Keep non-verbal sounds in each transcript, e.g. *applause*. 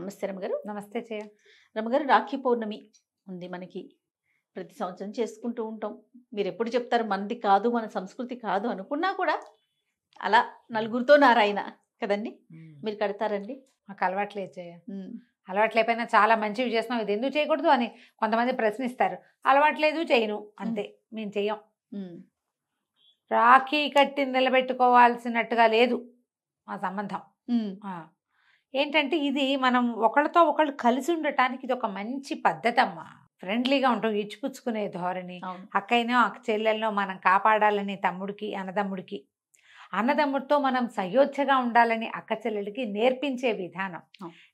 నమస్తే రమగారు నమస్తే జయ రమగారు రాఖీ పౌర్ణమి ఉంది మనకి ప్రతి సంవత్సరం చేసుకుంటూ ఉంటాం మీరు ఎప్పుడు చెప్తారు మనది కాదు మన సంస్కృతి కాదు అనుకున్నా కూడా అలా నలుగురితో నారాయణ కదండి మీరు కడతారండి మాకు అలవాట్లేదు చేయ అలవాట్లేకపోయినా చాలా మంచివి చేస్తున్నాం ఇది ఎందుకు చేయకూడదు అని కొంతమంది ప్రశ్నిస్తారు అలవాట్లేదు చేయను అంతే మేము చెయ్యం రాఖీ కట్టి నిలబెట్టుకోవాల్సినట్టుగా లేదు మా సంబంధం ఏంటంటే ఇది మనం ఒకళ్ళతో ఒకళ్ళు కలిసి ఉండటానికి ఇది ఒక మంచి పద్ధతి అమ్మ ఫ్రెండ్లీగా ఉంటాం ఇచ్చిపుచ్చుకునే ధోరణి అక్కయినో అక్క చెల్లెల్లో మనం కాపాడాలని తమ్ముడికి అన్నదమ్ముడికి అన్నదమ్ముడితో మనం సయోధ్యగా ఉండాలని అక్క చెల్లెలకి నేర్పించే విధానం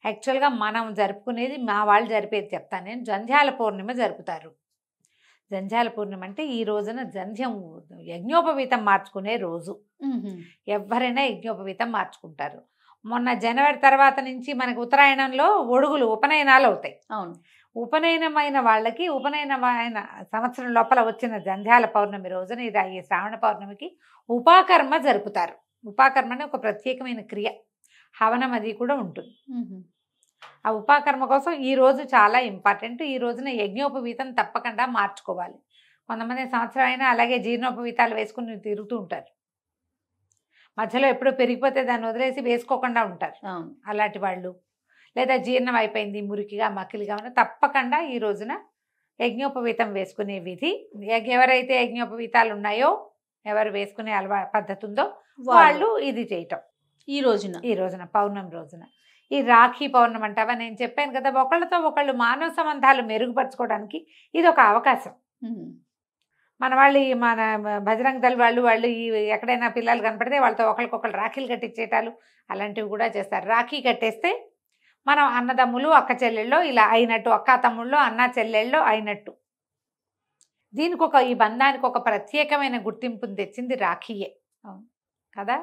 యాక్చువల్గా మనం జరుపుకునేది మా వాళ్ళు జరిపేది చెప్తాను నేను జంధ్యాల పౌర్ణిమ జరుపుతారు జంధ్యాల పూర్ణిమ అంటే ఈ రోజున జంధ్యం యజ్ఞోపవీతం మార్చుకునే రోజు ఎవరైనా యజ్ఞోపవీతం మార్చుకుంటారు మొన్న జనవరి తర్వాత నుంచి మనకు ఉత్తరాయణంలో ఒడుగులు ఉపనయనాలు అవుతాయి అవును ఉపనయనమైన వాళ్ళకి ఉపనయనమైన సంవత్సరం లోపల వచ్చిన జంధ్యాల పౌర్ణమి రోజున ఇది అయ్యే శ్రావణ పౌర్ణమికి ఉపాకర్మ జరుపుతారు ఉపాకర్మ అనే ఒక ప్రత్యేకమైన క్రియ హవనం అది కూడా ఉంటుంది ఆ ఉపాకర్మ కోసం ఈ రోజు చాలా ఇంపార్టెంట్ ఈ రోజున యజ్ఞోపవీతం తప్పకుండా మార్చుకోవాలి కొంతమంది సంవత్సరం అయినా అలాగే జీర్ణోపవీతాలు వేసుకుని తిరుగుతూ ఉంటారు మధ్యలో ఎప్పుడో పెరిగిపోతే దాన్ని వదిలేసి వేసుకోకుండా ఉంటారు అలాంటి వాళ్ళు లేదా జీర్ణం అయిపోయింది మురికిగా మకిలిగా ఉన్న తప్పకుండా ఈ రోజున యజ్ఞోపవీతం వేసుకునే విధి ఎవరైతే యజ్ఞోపవీతాలు ఉన్నాయో ఎవరు వేసుకునే అలవా పద్ధతి ఉందో వాళ్ళు ఇది చేయటం ఈ రోజున ఈ రోజున పౌర్ణమి రోజున ఈ రాఖీ పౌర్ణం అంటావా నేను చెప్పాను కదా ఒకళ్ళతో ఒకళ్ళు మానవ సంబంధాలు మెరుగుపరచుకోవడానికి ఇది ఒక అవకాశం మన వాళ్ళు మన భజరంగ దళ వాళ్ళు వాళ్ళు ఈ ఎక్కడైనా పిల్లలు కనపడితే వాళ్ళతో ఒకరికొకరు రాఖీలు కట్టించేటాలు అలాంటివి కూడా చేస్తారు రాఖీ కట్టేస్తే మనం అన్నదమ్ములు అక్క చెల్లెళ్ళో ఇలా అయినట్టు అక్క తమ్ముళ్ళు అన్న చెల్లెళ్ళో అయినట్టు దీనికి ఒక ఈ బంధానికి ఒక ప్రత్యేకమైన గుర్తింపును తెచ్చింది రాఖీయే కదా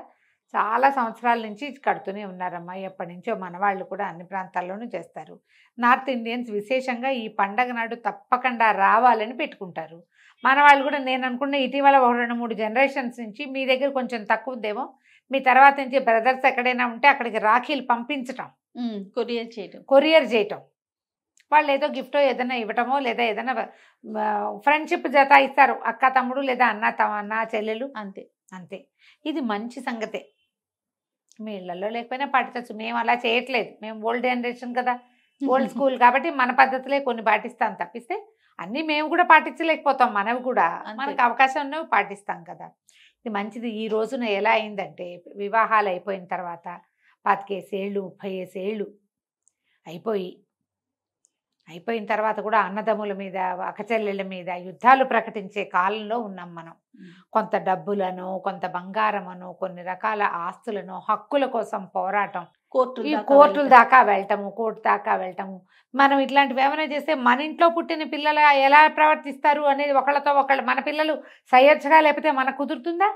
చాలా సంవత్సరాల నుంచి కడుతూనే ఉన్నారమ్మా ఎప్పటి నుంచో మనవాళ్ళు కూడా అన్ని ప్రాంతాల్లోనూ చేస్తారు నార్త్ ఇండియన్స్ విశేషంగా ఈ పండగ నాడు తప్పకుండా రావాలని పెట్టుకుంటారు మన వాళ్ళు కూడా నేను అనుకున్న ఇటీవల ఒక రెండు మూడు జనరేషన్స్ నుంచి మీ దగ్గర కొంచెం తక్కువ ఉందేమో మీ తర్వాత నుంచి బ్రదర్స్ ఎక్కడైనా ఉంటే అక్కడికి రాఖీలు పంపించటం కొరియర్ చేయటం కొరియర్ చేయటం వాళ్ళు ఏదో గిఫ్ట్ ఏదైనా ఇవ్వటమో లేదా ఏదైనా ఫ్రెండ్షిప్ జత ఇస్తారు అక్క తమ్ముడు లేదా అన్న తమ అన్న చెల్లెలు అంతే అంతే ఇది మంచి సంగతే మీ ఇళ్లలో లేకపోయినా పాటించవచ్చు మేము అలా చేయట్లేదు మేము ఓల్డ్ జనరేషన్ కదా ఓల్డ్ *laughs* స్కూల్ కాబట్టి మన పద్ధతులే కొన్ని పాటిస్తాం తప్పిస్తే అన్నీ మేము కూడా పాటించలేకపోతాం మనవి కూడా మనకు అవకాశం ఉన్నవి పాటిస్తాం కదా ఇది మంచిది ఈ రోజున ఎలా అయిందంటే వివాహాలు అయిపోయిన తర్వాత పాతికేసేళ్ళు ముప్పై ఏసేళ్ళు అయిపోయి అయిపోయిన తర్వాత కూడా అన్నదమ్ముల మీద అక్కచెల్లెళ్ళ మీద యుద్ధాలు ప్రకటించే కాలంలో ఉన్నాం మనం కొంత డబ్బులను కొంత బంగారమను కొన్ని రకాల ఆస్తులను హక్కుల కోసం పోరాటం ఈ కోర్టుల దాకా వెళ్ళటము కోర్టు దాకా వెళ్ళటము మనం ఇట్లాంటివి ఏమైనా చేస్తే మన ఇంట్లో పుట్టిన పిల్లలు ఎలా ప్రవర్తిస్తారు అనేది ఒకళ్ళతో ఒకళ్ళు మన పిల్లలు సయోధ్యగా లేకపోతే మనకు కుదురుతుందా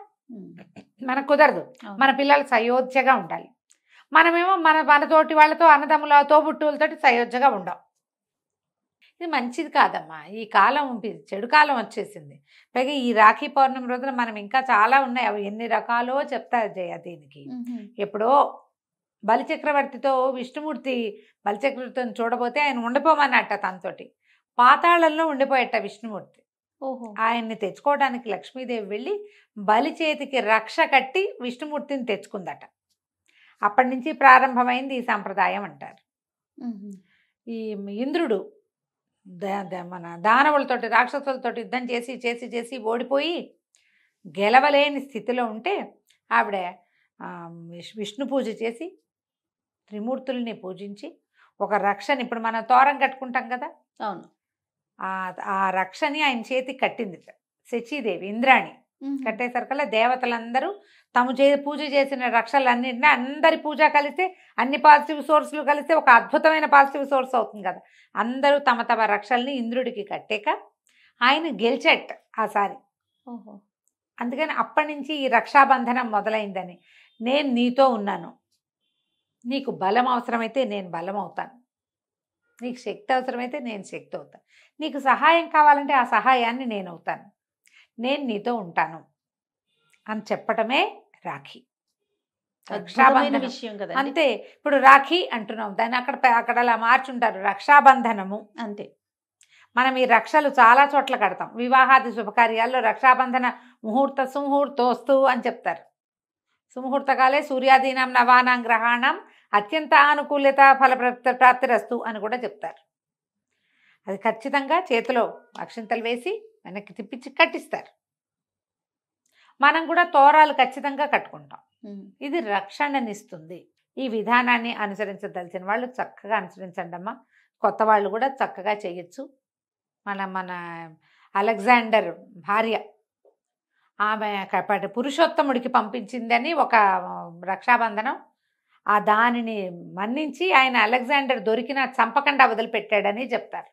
మనకు కుదరదు మన పిల్లలు సయోధ్యగా ఉండాలి మనమేమో మన మనతోటి వాళ్ళతో అన్నదమ్ములతో తోబుట్టువులతోటి సయోధ్యగా ఉండం ఇది మంచిది కాదమ్మా ఈ కాలం చెడు కాలం వచ్చేసింది పైగా ఈ రాఖీ పౌర్ణమి రోజున మనం ఇంకా చాలా ఉన్నాయి అవి ఎన్ని రకాలో చెప్తారు జయ దీనికి ఎప్పుడో బలిచక్రవర్తితో విష్ణుమూర్తి బలిచక్రవర్తిని చూడబోతే ఆయన ఉండిపోమన్నట్ట తనతోటి పాతాళంలో ఉండిపోయట విష్ణుమూర్తి ఆయన్ని తెచ్చుకోవడానికి లక్ష్మీదేవి వెళ్ళి బలి చేతికి రక్ష కట్టి విష్ణుమూర్తిని తెచ్చుకుందట అప్పటి నుంచి ప్రారంభమైంది ఈ సాంప్రదాయం అంటారు ఈ ఇంద్రుడు మన దానవులతోటి రాక్షసులతోటి యుద్ధం చేసి చేసి చేసి ఓడిపోయి గెలవలేని స్థితిలో ఉంటే ఆవిడ విష్ణు పూజ చేసి త్రిమూర్తుల్ని పూజించి ఒక రక్షని ఇప్పుడు మనం తోరం కట్టుకుంటాం కదా అవును ఆ రక్షని ఆయన చేతికి కట్టింది శచీదేవి ఇంద్రాణి కట్టేసరికల్లా దేవతలందరూ తము చే పూజ చేసిన రక్షలన్నింటినీ అందరి పూజ కలిస్తే అన్ని పాజిటివ్ సోర్సులు కలిస్తే ఒక అద్భుతమైన పాజిటివ్ సోర్స్ అవుతుంది కదా అందరూ తమ తమ రక్షల్ని ఇంద్రుడికి కట్టాక ఆయన గెలిచట్ ఆసారి అందుకని అప్పటి నుంచి ఈ రక్షాబంధనం మొదలైందని నేను నీతో ఉన్నాను నీకు బలం అవసరమైతే నేను బలం అవుతాను నీకు శక్తి అవసరమైతే నేను శక్తి అవుతాను నీకు సహాయం కావాలంటే ఆ సహాయాన్ని నేను అవుతాను నేను నీతో ఉంటాను అని చెప్పటమే రాఖీ విషయం కదా అంతే ఇప్పుడు రాఖీ అంటున్నాం దాన్ని అక్కడ అక్కడ అలా మార్చుంటారు రక్షాబంధనము అంతే మనం ఈ రక్షలు చాలా చోట్ల కడతాం వివాహాది శుభకార్యాల్లో రక్షాబంధన ముహూర్త సుముహూర్తోస్తు అని చెప్తారు సుముహూర్తకాలే సూర్యాధీనం నవానాం గ్రహాణం అత్యంత ఆనుకూల్యత ఫలప్రాప్త రస్తు అని కూడా చెప్తారు అది ఖచ్చితంగా చేతిలో అక్షింతలు వేసి వెనక్కి తిప్పించి కట్టిస్తారు మనం కూడా తోరాలు ఖచ్చితంగా కట్టుకుంటాం ఇది రక్షణనిస్తుంది ఈ విధానాన్ని అనుసరించదలిచిన వాళ్ళు చక్కగా అనుసరించండి అమ్మా కొత్త వాళ్ళు కూడా చక్కగా చేయొచ్చు మన మన అలెగ్జాండర్ భార్య ఆమె పురుషోత్తముడికి పంపించిందని ఒక రక్షాబంధనం ఆ దానిని మన్నించి ఆయన అలెగ్జాండర్ దొరికిన చంపకుండా వదిలిపెట్టాడని చెప్తారు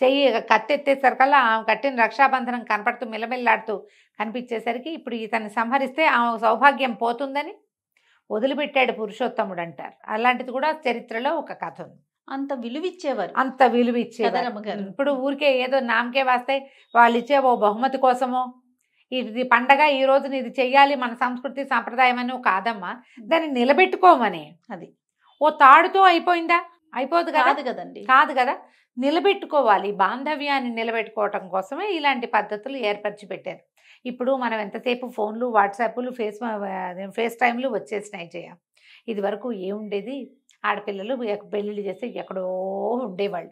చెయ్యి కట్టెత్తేసరికల్లా ఆమె కట్టిన రక్షాబంధనం కనపడుతూ మిలమిల్లాడుతూ కనిపించేసరికి ఇప్పుడు ఇతన్ని సంహరిస్తే ఆమె సౌభాగ్యం పోతుందని వదిలిపెట్టాడు పురుషోత్తముడు అంటారు అలాంటిది కూడా చరిత్రలో ఒక కథ ఉంది అంత విలువిచ్చేవారు అంత విలువిచ్చేవారు ఇప్పుడు ఊరికే ఏదో నామకే వాస్తే వాళ్ళు ఇచ్చే ఓ బహుమతి కోసమో ఇది పండగ ఈ రోజున ఇది చెయ్యాలి మన సంస్కృతి సాంప్రదాయం అని కాదమ్మా దాన్ని నిలబెట్టుకోమని అది ఓ తాడుతో అయిపోయిందా అయిపోదు కాదు కదండి కాదు కదా నిలబెట్టుకోవాలి బాంధవ్యాన్ని నిలబెట్టుకోవటం కోసమే ఇలాంటి పద్ధతులు ఏర్పరిచి పెట్టారు ఇప్పుడు మనం ఎంతసేపు ఫోన్లు వాట్సాప్లు ఫేస్ ఫేస్ టైంలు వచ్చేసినాయి చేయ ఇది వరకు ఏముండేది ఆడపిల్లలు పెళ్ళిళ్ళు చేస్తే ఎక్కడో ఉండేవాళ్ళు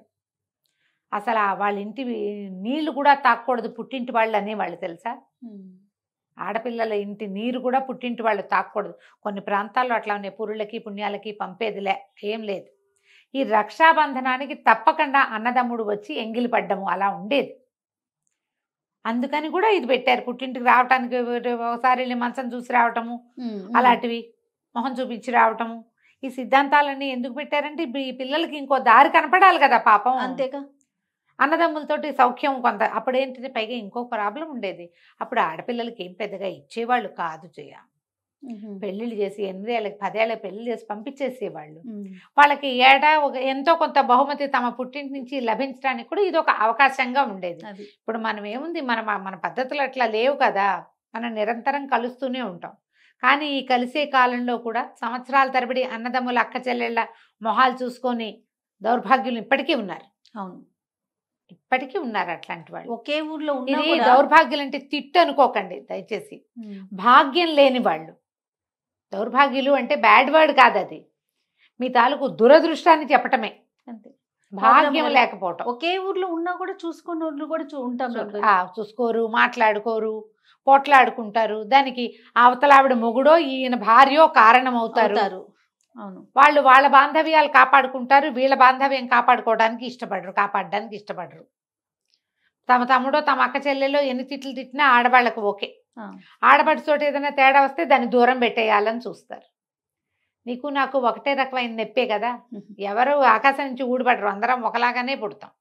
అసలు వాళ్ళ ఇంటి నీళ్లు కూడా తాకూడదు పుట్టింటి వాళ్ళు వాళ్ళు తెలుసా ఆడపిల్లల ఇంటి నీరు కూడా పుట్టింటి వాళ్ళు తాకూడదు కొన్ని ప్రాంతాల్లో అట్లా ఉన్నాయి పురుళ్ళకి పుణ్యాలకి పంపేదిలే ఏం లేదు ఈ రక్షాబంధనానికి తప్పకుండా అన్నదమ్ముడు వచ్చి ఎంగిలి పడ్డము అలా ఉండేది అందుకని కూడా ఇది పెట్టారు పుట్టింటికి రావటానికి ఒకసారి వెళ్ళి మంచం చూసి రావటము అలాంటివి మొహం చూపించి రావటము ఈ సిద్ధాంతాలన్నీ ఎందుకు పెట్టారంటే ఈ పిల్లలకి ఇంకో దారి కనపడాలి కదా పాపం అంతేగా అన్నదమ్ములతోటి సౌఖ్యం కొంత అప్పుడు ఏంటిది పైగా ఇంకో ప్రాబ్లం ఉండేది అప్పుడు ఆడపిల్లలకి ఏం పెద్దగా ఇచ్చేవాళ్ళు కాదు చేయ పెళ్ళిళ్ళు చేసి ఎనిమిదేళ్ళకి పదేళ్ళకి పెళ్లి చేసి పంపించేసేవాళ్ళు వాళ్ళకి ఏడా ఒక ఎంతో కొంత బహుమతి తమ పుట్టింటి నుంచి లభించడానికి కూడా ఇది ఒక అవకాశంగా ఉండేది ఇప్పుడు మనం ఏముంది మన మన పద్ధతులు అట్లా లేవు కదా మనం నిరంతరం కలుస్తూనే ఉంటాం కానీ ఈ కలిసే కాలంలో కూడా సంవత్సరాల తరబడి అన్నదమ్ముల అక్క చెల్లెళ్ళ మొహాలు చూసుకొని దౌర్భాగ్యులు ఇప్పటికీ ఉన్నారు అవును ఇప్పటికీ ఉన్నారు అట్లాంటి వాళ్ళు ఒకే ఊర్లో ఇది దౌర్భాగ్యం అంటే తిట్టు అనుకోకండి దయచేసి భాగ్యం లేని వాళ్ళు దౌర్భాగ్యులు అంటే బ్యాడ్ వర్డ్ కాదు అది మీ తాలూకు దురదృష్టాన్ని చెప్పటమే అంతే భాగ్యం లేకపోవటం ఒకే ఊర్లో ఉన్నా కూడా చూసుకున్న ఊర్లు కూడా ఉంటాం చూసుకోరు మాట్లాడుకోరు పోట్లాడుకుంటారు దానికి అవతలావిడ మొగుడో ఈయన భార్యో కారణం అవుతారు అవును వాళ్ళు వాళ్ళ బాంధవ్యాలు కాపాడుకుంటారు వీళ్ళ బాంధవ్యం కాపాడుకోవడానికి ఇష్టపడరు కాపాడడానికి ఇష్టపడరు తమ తమ్ముడో తమ అక్క చెల్లెలో ఎన్ని తిట్లు తిట్టినా ఆడవాళ్ళకు ఓకే ఆడబడి చోట ఏదైనా తేడా వస్తే దాన్ని దూరం పెట్టేయాలని చూస్తారు నీకు నాకు ఒకటే రకమైన నొప్పే కదా ఎవరు ఆకాశం నుంచి ఊడిపడరు అందరం ఒకలాగానే పుడతాం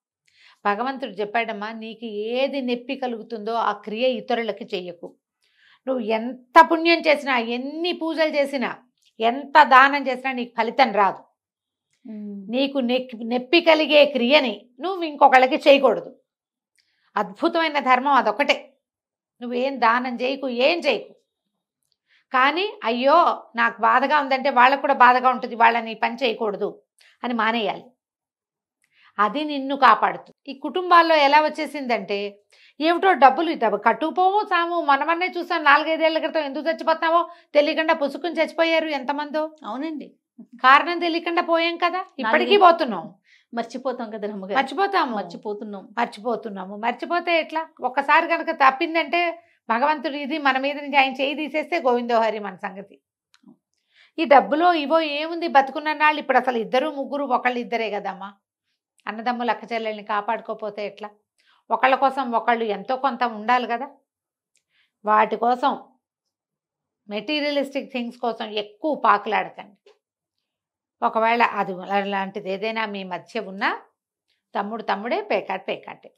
భగవంతుడు చెప్పాడమ్మా నీకు ఏది నొప్పి కలుగుతుందో ఆ క్రియ ఇతరులకు చెయ్యకు నువ్వు ఎంత పుణ్యం చేసినా ఎన్ని పూజలు చేసినా ఎంత దానం చేసినా నీకు ఫలితం రాదు నీకు నొప్పి కలిగే క్రియని నువ్వు ఇంకొకళ్ళకి చేయకూడదు అద్భుతమైన ధర్మం అదొకటే నువ్వేం దానం చేయకు ఏం చేయకు కానీ అయ్యో నాకు బాధగా ఉందంటే వాళ్ళకు కూడా బాధగా ఉంటుంది వాళ్ళని పని చేయకూడదు అని మానేయాలి అది నిన్ను కాపాడుతుంది ఈ కుటుంబాల్లో ఎలా వచ్చేసిందంటే ఏమిటో డబ్బులు ఇద్దాము కట్టుకుపోము సాము మనమన్నే చూసాం నాలుగైదేళ్ల క్రితం ఎందుకు చచ్చిపోతామో తెలియకుండా పుసుకుని చచ్చిపోయారు ఎంతమందో అవునండి కారణం తెలియకుండా పోయాం కదా ఇప్పటికీ పోతున్నాం మర్చిపోతాం కదా మర్చిపోతాము మర్చిపోతున్నాం మర్చిపోతున్నాము మర్చిపోతే ఎట్లా ఒక్కసారి కనుక తప్పిందంటే భగవంతుడు ఇది మన మీద నుంచి ఆయన చేయి తీసేస్తే గోవిందోహరి మన సంగతి ఈ డబ్బులో ఇవో ఏముంది బతుకున్న నాళ్ళు ఇప్పుడు అసలు ఇద్దరు ముగ్గురు ఒకళ్ళు ఇద్దరే కదమ్మా అన్నదమ్ములు అక్కచెల్లెల్ని కాపాడుకోపోతే ఎట్లా ఒకళ్ళ కోసం ఒకళ్ళు ఎంతో కొంత ఉండాలి కదా వాటి కోసం మెటీరియలిస్టిక్ థింగ్స్ కోసం ఎక్కువ పాకులాడకండి ఒకవేళ అది అలాంటిది ఏదైనా మీ మధ్య ఉన్నా తమ్ముడు తమ్ముడే పేకాట్ పేకాటే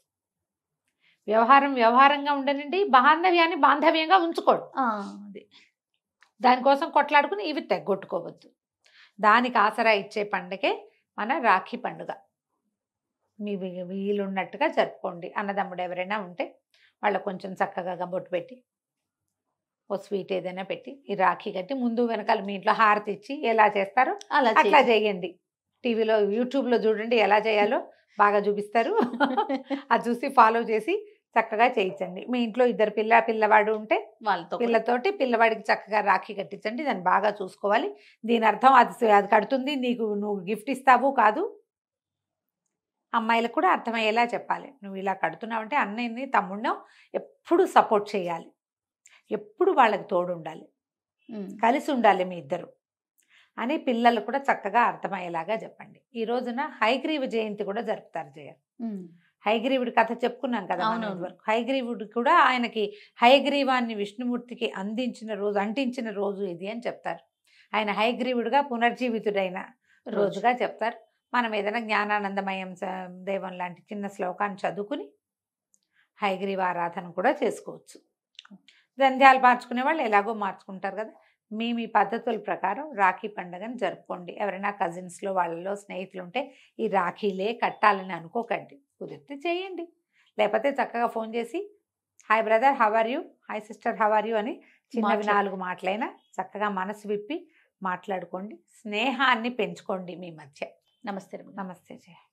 వ్యవహారం వ్యవహారంగా ఉండనండి బాంధవ్యాన్ని బాంధవ్యంగా ఉంచుకోడు అది దానికోసం కొట్లాడుకుని ఇవి తెగొట్టుకోవద్దు దానికి ఆసరా ఇచ్చే పండుగే మన రాఖీ పండుగ మీ వీలున్నట్టుగా జరుపుకోండి అన్నదమ్ముడు ఎవరైనా ఉంటే వాళ్ళు కొంచెం చక్కగా గబొట్టు పెట్టి ఓ స్వీట్ ఏదైనా పెట్టి ఈ రాఖీ కట్టి ముందు వెనకాల మీ ఇంట్లో హారతి ఇచ్చి ఎలా చేస్తారో అలా అట్లా చేయండి టీవీలో యూట్యూబ్లో చూడండి ఎలా చేయాలో బాగా చూపిస్తారు *laughs* అది చూసి ఫాలో చేసి చక్కగా చేయించండి మీ ఇంట్లో ఇద్దరు పిల్ల పిల్లవాడు ఉంటే వాళ్ళతో పిల్లతోటి పిల్లవాడికి చక్కగా రాఖీ కట్టించండి దాన్ని బాగా చూసుకోవాలి దీని అర్థం అది అది కడుతుంది నీకు నువ్వు గిఫ్ట్ ఇస్తావు కాదు అమ్మాయిలకు కూడా అర్థమయ్యేలా చెప్పాలి నువ్వు ఇలా కడుతున్నావంటే అన్నయ్యని తమ్ముడిని ఎప్పుడు సపోర్ట్ చేయాలి ఎప్పుడు వాళ్ళకి తోడు ఉండాలి కలిసి ఉండాలి మీ ఇద్దరు అని పిల్లలు కూడా చక్కగా అర్థమయ్యేలాగా చెప్పండి ఈ రోజున హైగ్రీవ జయంతి కూడా జరుపుతారు జయ హైగ్రీవుడి కథ చెప్పుకున్నాం కదా వరకు హైగ్రీవుడు కూడా ఆయనకి హైగ్రీవాన్ని విష్ణుమూర్తికి అందించిన రోజు అంటించిన రోజు ఇది అని చెప్తారు ఆయన హైగ్రీవుడిగా పునర్జీవితుడైన రోజుగా చెప్తారు మనం ఏదైనా జ్ఞానానందమయం దేవం లాంటి చిన్న శ్లోకాన్ని చదువుకుని హైగ్రీవ ఆరాధన కూడా చేసుకోవచ్చు జంధ్యాలు మార్చుకునే వాళ్ళు ఎలాగో మార్చుకుంటారు కదా మీ మీ పద్ధతుల ప్రకారం రాఖీ పండుగను జరుపుకోండి ఎవరైనా కజిన్స్లో వాళ్ళలో స్నేహితులు ఉంటే ఈ రాఖీలే కట్టాలని అనుకోకండి కుదిరితే చేయండి లేకపోతే చక్కగా ఫోన్ చేసి hi brother are you hi sister are you అని చిన్నవి నాలుగు మాటలైనా చక్కగా మనసు విప్పి మాట్లాడుకోండి స్నేహాన్ని పెంచుకోండి మీ మధ్య నమస్తే నమస్తే జయ